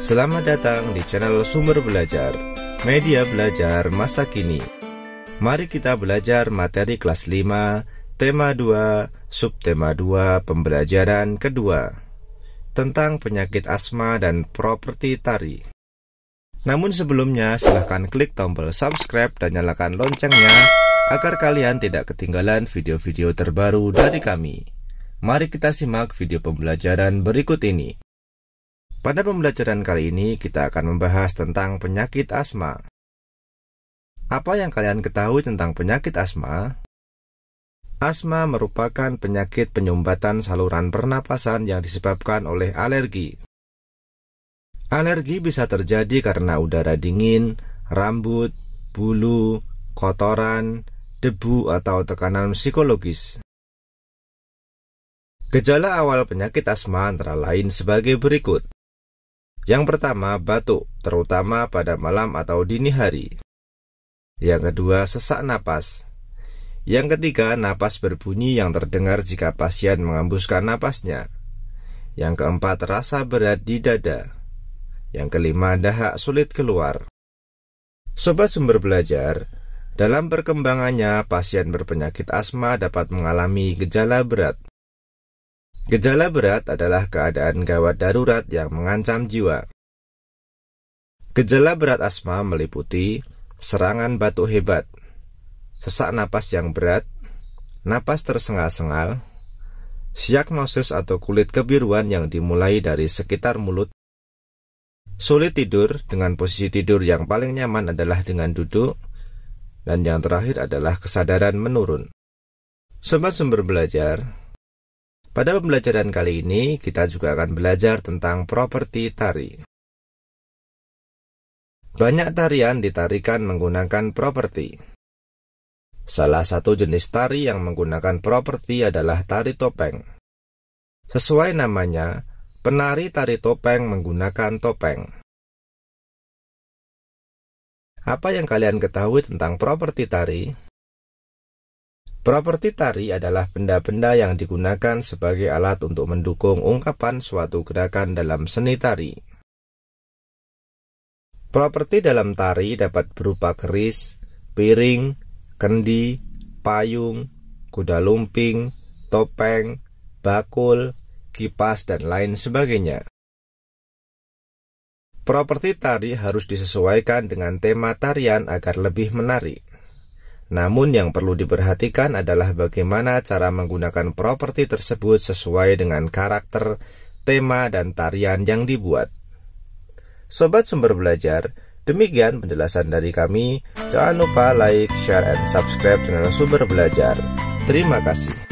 Selamat datang di channel Sumber Belajar, media belajar masa kini. Mari kita belajar materi kelas 5, tema 2, subtema 2, pembelajaran kedua tentang penyakit asma dan properti tari. Namun sebelumnya, silahkan klik tombol subscribe dan nyalakan loncengnya agar kalian tidak ketinggalan video-video terbaru dari kami. Mari kita simak video pembelajaran berikut ini. Pada pembelajaran kali ini kita akan membahas tentang penyakit asma. Apa yang kalian ketahui tentang penyakit asma? Asma merupakan penyakit penyumbatan saluran pernapasan yang disebabkan oleh alergi. Alergi bisa terjadi karena udara dingin, rambut, bulu, kotoran, debu, atau tekanan psikologis. Gejala awal penyakit asma antara lain sebagai berikut. Yang pertama, batuk, terutama pada malam atau dini hari. Yang kedua, sesak napas. Yang ketiga, napas berbunyi yang terdengar jika pasien mengembuskan napasnya. Yang keempat, rasa berat di dada. Yang kelima, dahak sulit keluar. Sobat sumber belajar, dalam perkembangannya pasien berpenyakit asma dapat mengalami gejala berat. Gejala berat adalah keadaan gawat darurat yang mengancam jiwa. Gejala berat asma meliputi serangan batuk hebat, sesak napas yang berat, napas tersengal-sengal, siaknosis atau kulit kebiruan yang dimulai dari sekitar mulut, sulit tidur dengan posisi tidur yang paling nyaman adalah dengan duduk, dan yang terakhir adalah kesadaran menurun. Sobat sumber belajar, pada pembelajaran kali ini, kita juga akan belajar tentang properti tari. Banyak tarian ditarikan menggunakan properti. Salah satu jenis tari yang menggunakan properti adalah tari topeng. Sesuai namanya, penari tari topeng menggunakan topeng. Apa yang kalian ketahui tentang properti tari? Properti tari adalah benda-benda yang digunakan sebagai alat untuk mendukung ungkapan suatu gerakan dalam seni tari. Properti dalam tari dapat berupa keris, piring, kendi, payung, kuda lumping, topeng, bakul, kipas, dan lain sebagainya. Properti tari harus disesuaikan dengan tema tarian agar lebih menarik. Namun yang perlu diperhatikan adalah bagaimana cara menggunakan properti tersebut sesuai dengan karakter, tema, dan tarian yang dibuat. Sobat sumber belajar, demikian penjelasan dari kami. Jangan lupa like, share, and subscribe channel sumber belajar. Terima kasih.